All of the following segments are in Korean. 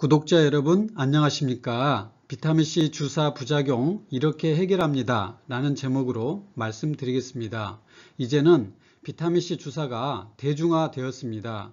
구독자 여러분 안녕하십니까 비타민C 주사 부작용 이렇게 해결합니다 라는 제목으로 말씀드리겠습니다 이제는 비타민C 주사가 대중화 되었습니다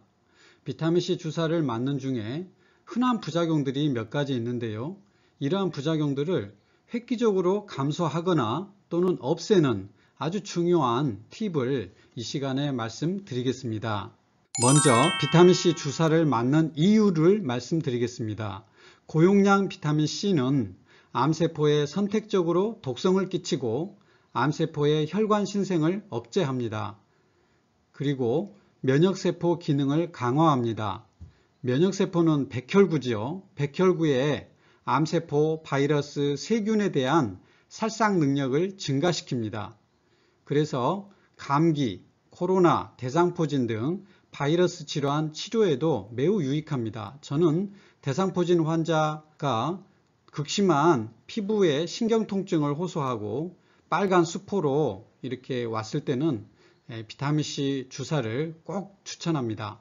비타민C 주사를 맞는 중에 흔한 부작용들이 몇 가지 있는데요 이러한 부작용들을 획기적으로 감소하거나 또는 없애는 아주 중요한 팁을 이 시간에 말씀드리겠습니다 먼저 비타민C 주사를 맞는 이유를 말씀드리겠습니다. 고용량 비타민C는 암세포에 선택적으로 독성을 끼치고 암세포의 혈관 신생을 억제합니다. 그리고 면역세포 기능을 강화합니다. 면역세포는 백혈구지요. 백혈구에 암세포, 바이러스, 세균에 대한 살상 능력을 증가시킵니다. 그래서 감기, 코로나, 대상포진 등 바이러스 질환 치료에도 매우 유익합니다. 저는 대상포진 환자가 극심한 피부에 신경통증을 호소하고 빨간 수포로 이렇게 왔을 때는 예, 비타민C 주사를 꼭 추천합니다.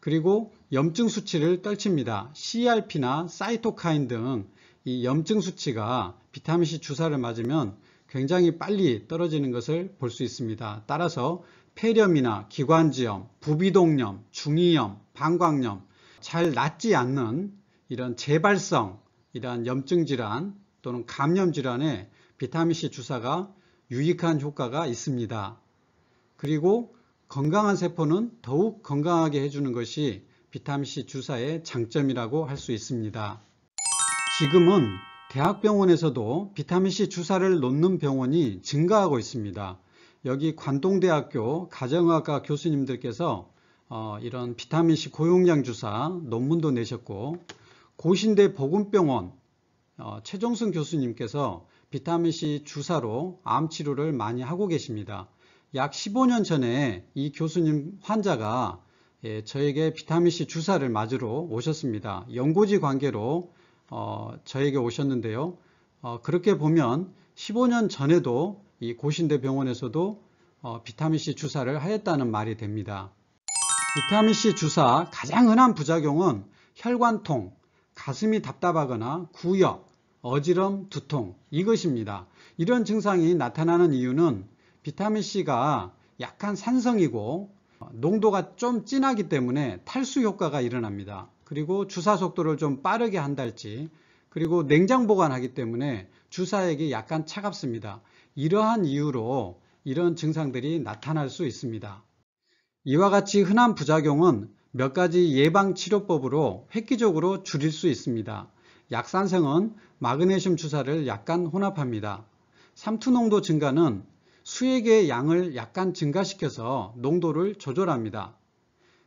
그리고 염증 수치를 떨칩니다. CRP나 사이토카인 등 이 염증 수치가 비타민C 주사를 맞으면 굉장히 빨리 떨어지는 것을 볼 수 있습니다. 따라서 폐렴이나 기관지염, 부비동염, 중이염, 방광염 잘 낫지 않는 이런 재발성 이러한 염증 질환 또는 감염 질환에 비타민C 주사가 유익한 효과가 있습니다. 그리고 건강한 세포는 더욱 건강하게 해주는 것이 비타민C 주사의 장점이라고 할 수 있습니다. 지금은 대학병원에서도 비타민C 주사를 놓는 병원이 증가하고 있습니다. 여기 관동대학교 가정의학과 교수님들께서 어, 이런 비타민C 고용량 주사 논문도 내셨고 고신대 보건병원 어, 최종승 교수님께서 비타민C 주사로 암 치료를 많이 하고 계십니다. 약 15년 전에 이 교수님 환자가 예, 저에게 비타민C 주사를 맞으러 오셨습니다. 연고지 관계로 어, 저에게 오셨는데요. 어, 그렇게 보면 15년 전에도 이 고신대 병원에서도 어, 비타민C 주사를 하였다는 말이 됩니다. 비타민C 주사 가장 흔한 부작용은 혈관통, 가슴이 답답하거나 구역, 어지럼, 두통 이것입니다. 이런 증상이 나타나는 이유는 비타민C가 약한 산성이고 어, 농도가 좀 진하기 때문에 탈수 효과가 일어납니다. 그리고 주사 속도를 좀 빠르게 한달지 그리고 냉장 보관하기 때문에 주사액이 약간 차갑습니다. 이러한 이유로 이런 증상들이 나타날 수 있습니다. 이와 같이 흔한 부작용은 몇 가지 예방치료법으로 획기적으로 줄일 수 있습니다. 약산성은 마그네슘 주사를 약간 혼합합니다. 삼투농도 증가는 수액의 양을 약간 증가시켜서 농도를 조절합니다.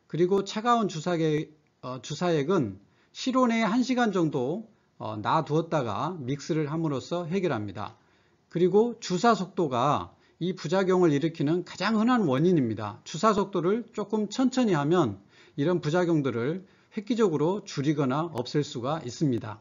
그리고 차가운 주사액, 어, 주사액은 실온에 1시간 정도 어, 놔두었다가 믹스를 함으로써 해결합니다. 그리고 주사 속도가 이 부작용을 일으키는 가장 흔한 원인입니다. 주사 속도를 조금 천천히 하면 이런 부작용들을 획기적으로 줄이거나 없앨 수가 있습니다.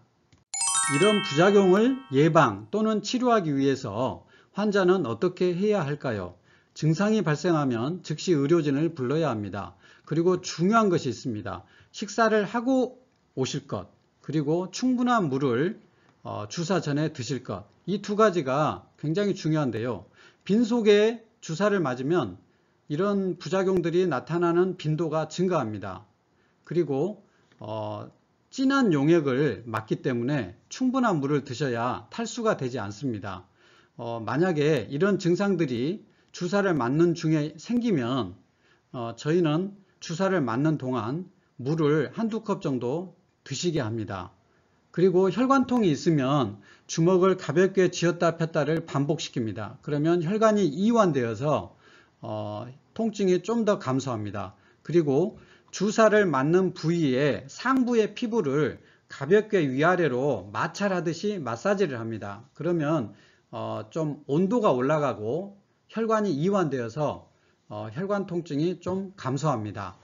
이런 부작용을 예방 또는 치료하기 위해서 환자는 어떻게 해야 할까요? 증상이 발생하면 즉시 의료진을 불러야 합니다. 그리고 중요한 것이 있습니다. 식사를 하고 오실 것, 그리고 충분한 물을 어, 주사 전에 드실 것. 이 두 가지가 굉장히 중요한데요. 빈속에 주사를 맞으면 이런 부작용들이 나타나는 빈도가 증가합니다. 그리고 어, 진한 용액을 맞기 때문에 충분한 물을 드셔야 탈수가 되지 않습니다. 어, 만약에 이런 증상들이 주사를 맞는 중에 생기면 어, 저희는 주사를 맞는 동안 물을 한두 컵 정도 드시게 합니다. 그리고 혈관통이 있으면 주먹을 가볍게 쥐었다 폈다를 반복시킵니다. 그러면 혈관이 이완되어서 어, 통증이 좀 더 감소합니다. 그리고 주사를 맞는 부위에 상부의 피부를 가볍게 위아래로 마찰하듯이 마사지를 합니다. 그러면 어, 좀 온도가 올라가고 혈관이 이완되어서 어, 혈관 통증이 좀 감소합니다.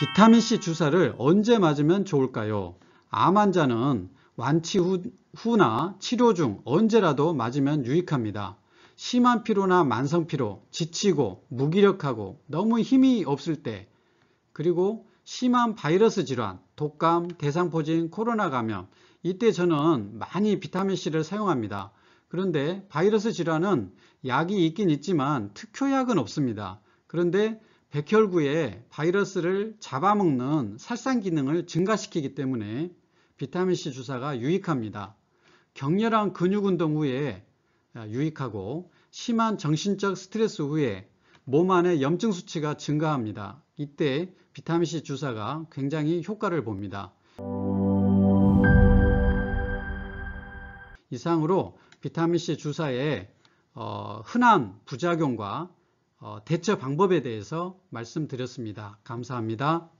비타민C 주사를 언제 맞으면 좋을까요? 암 환자는 완치 후, 나 치료 중 언제라도 맞으면 유익합니다. 심한 피로나 만성 피로, 지치고 무기력하고 너무 힘이 없을 때, 그리고 심한 바이러스 질환, 독감, 대상포진, 코로나 감염, 이때 저는 많이 비타민C를 사용합니다. 그런데 바이러스 질환은 약이 있긴 있지만 특효약은 없습니다. 그런데 백혈구에 바이러스를 잡아먹는 살상 기능을 증가시키기 때문에 비타민C 주사가 유익합니다. 격렬한 근육운동 후에 아, 유익하고 심한 정신적 스트레스 후에 몸 안의 염증 수치가 증가합니다. 이때 비타민C 주사가 굉장히 효과를 봅니다. 이상으로 비타민C 주사의 어, 흔한 부작용과 어, 대처 방법에 대해서 말씀드렸습니다. 감사합니다.